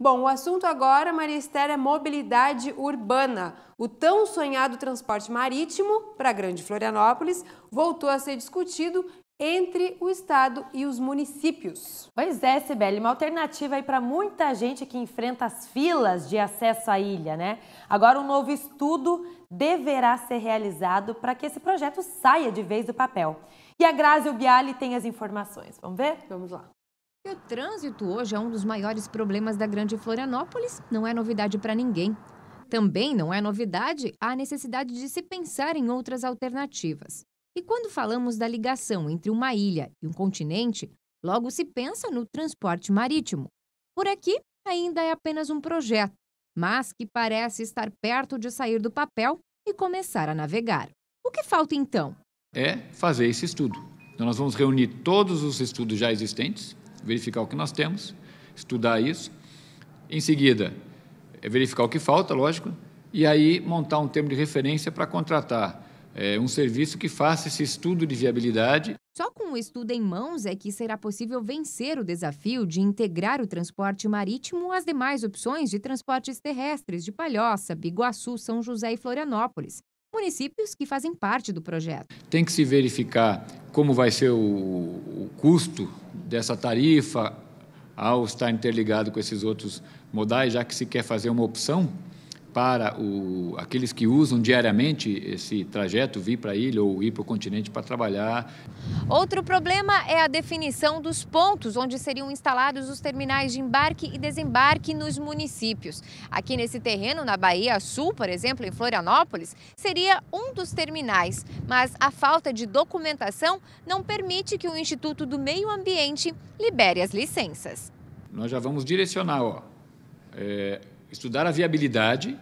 Bom, o assunto agora, Maria Esther, é mobilidade urbana. O tão sonhado transporte marítimo para a Grande Florianópolis voltou a ser discutido entre o Estado e os municípios. Pois é, Sibeli, uma alternativa aí para muita gente que enfrenta as filas de acesso à ilha, né? Agora um novo estudo deverá ser realizado para que esse projeto saia de vez do papel. E a Grazi Ubiali tem as informações. Vamos ver? Vamos lá o trânsito hoje é um dos maiores problemas da Grande Florianópolis, não é novidade para ninguém. Também não é novidade a necessidade de se pensar em outras alternativas. E quando falamos da ligação entre uma ilha e um continente, logo se pensa no transporte marítimo. Por aqui, ainda é apenas um projeto, mas que parece estar perto de sair do papel e começar a navegar. O que falta então? É fazer esse estudo. Então, nós vamos reunir todos os estudos já existentes, verificar o que nós temos, estudar isso, em seguida, é verificar o que falta, lógico, e aí montar um termo de referência para contratar é, um serviço que faça esse estudo de viabilidade. Só com o estudo em mãos é que será possível vencer o desafio de integrar o transporte marítimo às demais opções de transportes terrestres de Palhoça, Biguaçu, São José e Florianópolis, municípios que fazem parte do projeto. Tem que se verificar como vai ser o, o custo dessa tarifa, ao estar interligado com esses outros modais, já que se quer fazer uma opção, para o, aqueles que usam diariamente esse trajeto, vir para a ilha ou ir para o continente para trabalhar. Outro problema é a definição dos pontos onde seriam instalados os terminais de embarque e desembarque nos municípios. Aqui nesse terreno, na Bahia Sul, por exemplo, em Florianópolis, seria um dos terminais, mas a falta de documentação não permite que o Instituto do Meio Ambiente libere as licenças. Nós já vamos direcionar, ó. É estudar a viabilidade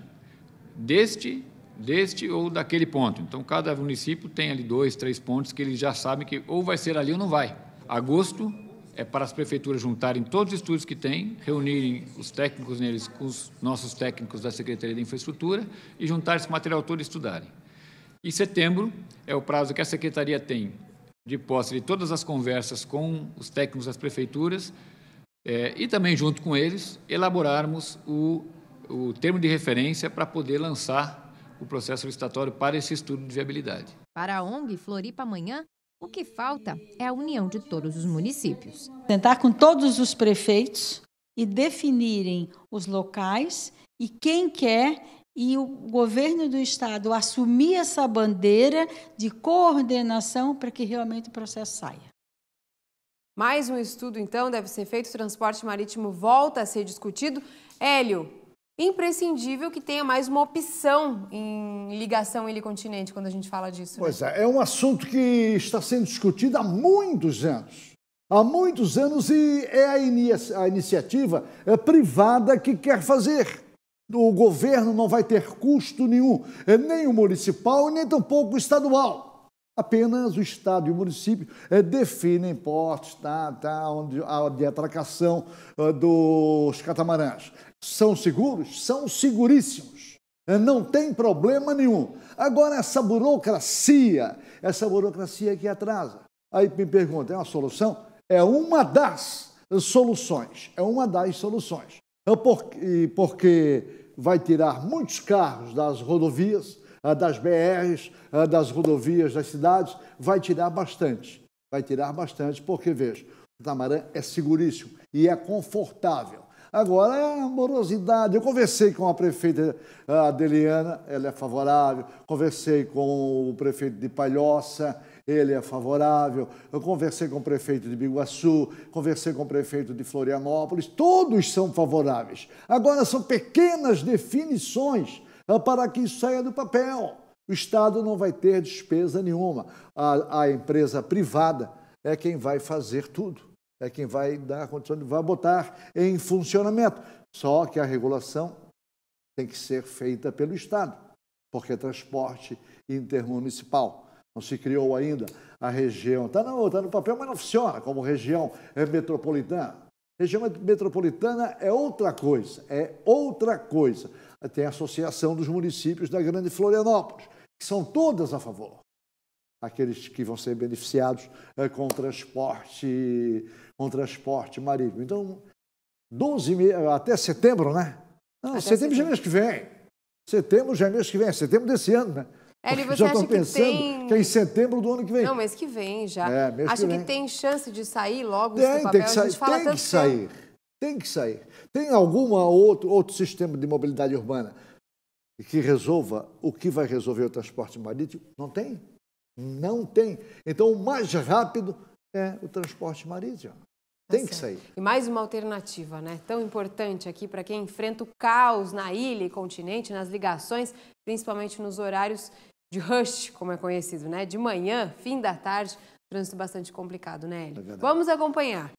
deste, deste ou daquele ponto. Então, cada município tem ali dois, três pontos que eles já sabem que ou vai ser ali ou não vai. Agosto é para as prefeituras juntarem todos os estudos que têm, reunirem os técnicos neles com os nossos técnicos da Secretaria de Infraestrutura e juntar esse material todo e estudarem. E setembro é o prazo que a Secretaria tem de posse de todas as conversas com os técnicos das prefeituras é, e também, junto com eles, elaborarmos o o termo de referência para poder lançar o processo licitatório para esse estudo de viabilidade. Para a ONG Floripa Amanhã, o que falta é a união de todos os municípios. Tentar com todos os prefeitos e definirem os locais e quem quer e o governo do estado assumir essa bandeira de coordenação para que realmente o processo saia. Mais um estudo, então, deve ser feito. O transporte marítimo volta a ser discutido. Hélio, imprescindível que tenha mais uma opção em ligação ilha-continente quando a gente fala disso. Né? Pois né? é, é um assunto que está sendo discutido há muitos anos. Há muitos anos e é a, inicia a iniciativa é privada que quer fazer. O governo não vai ter custo nenhum, é nem o municipal, nem tampouco o estadual. Apenas o Estado e o município eh, definem portos, tá, tá, onde a de atracação ah, dos catamarãs. São seguros? São seguríssimos. Eh, não tem problema nenhum. Agora, essa burocracia, essa burocracia que atrasa. Aí me pergunta, é uma solução? É uma das soluções. É uma das soluções. Eh, porque vai tirar muitos carros das rodovias, ah, das BRs, ah, das rodovias das cidades, vai tirar bastante. Vai tirar bastante, porque, veja, o catamarã é seguríssimo e é confortável. Agora, é morosidade. Eu conversei com a prefeita ah, Adeliana, ela é favorável. Conversei com o prefeito de Palhoça, ele é favorável. Eu conversei com o prefeito de Biguaçu, conversei com o prefeito de Florianópolis, todos são favoráveis. Agora, são pequenas definições ah, para que isso saia do papel. O Estado não vai ter despesa nenhuma. A, a empresa privada é quem vai fazer tudo, é quem vai dar a condição de vai botar em funcionamento. Só que a regulação tem que ser feita pelo Estado, porque é transporte intermunicipal. Não se criou ainda a região. Está no, tá no papel, mas não funciona como região metropolitana. Região metropolitana é outra coisa, é outra coisa tem a Associação dos Municípios da Grande Florianópolis, que são todas a favor. Aqueles que vão ser beneficiados é, com, transporte, com transporte marítimo. Então, 12 até setembro, né? Não, até setembro, já é mês que vem. Setembro já é mês que vem, é setembro desse ano, né? É, Eli, você já estão pensando que, tem... que, é em setembro do ano que vem. Não, mês que vem já. É, mês acha que, que tem chance de sair logo tem, papel? Tem que sair. tem que é sair. Tem que sair. Tem algum outro, outro sistema de mobilidade urbana que resolva o que vai resolver o transporte marítimo? Não tem. Não tem. Então, o mais rápido é o transporte marítimo. Tá tem que sair. E mais uma alternativa, né? Tão importante aqui para quem enfrenta o caos na ilha e continente, nas ligações, principalmente nos horários de rush, como é conhecido, né? De manhã, fim da tarde, trânsito bastante complicado, né, Eli? É Vamos acompanhar.